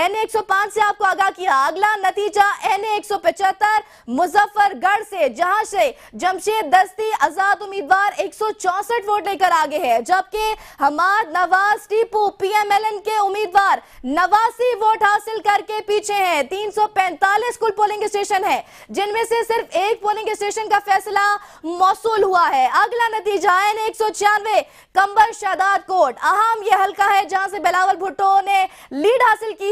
N से आपको आगाह किया अगला नतीजा एन मुजफ्फरगढ़ से जहां से जमशेद दस्ती आजाद उम्मीदवार एक वोट लेकर आगे है जबकि हमाद नवाज टीपू पीएमएलएन के उम्मीदवार नवासी वोट हासिल करके पीछे हैं 345 कुल पोलिंग स्टेशन है जिनमें से सिर्फ एक पोलिंग स्टेशन का फैसला मौसू हुआ है अगला नतीजा एन एक सौ छियानवे कंबर शादात कोट अहम यह हल्का है जहां से बिलावल भुट्टो ने लीड हासिल की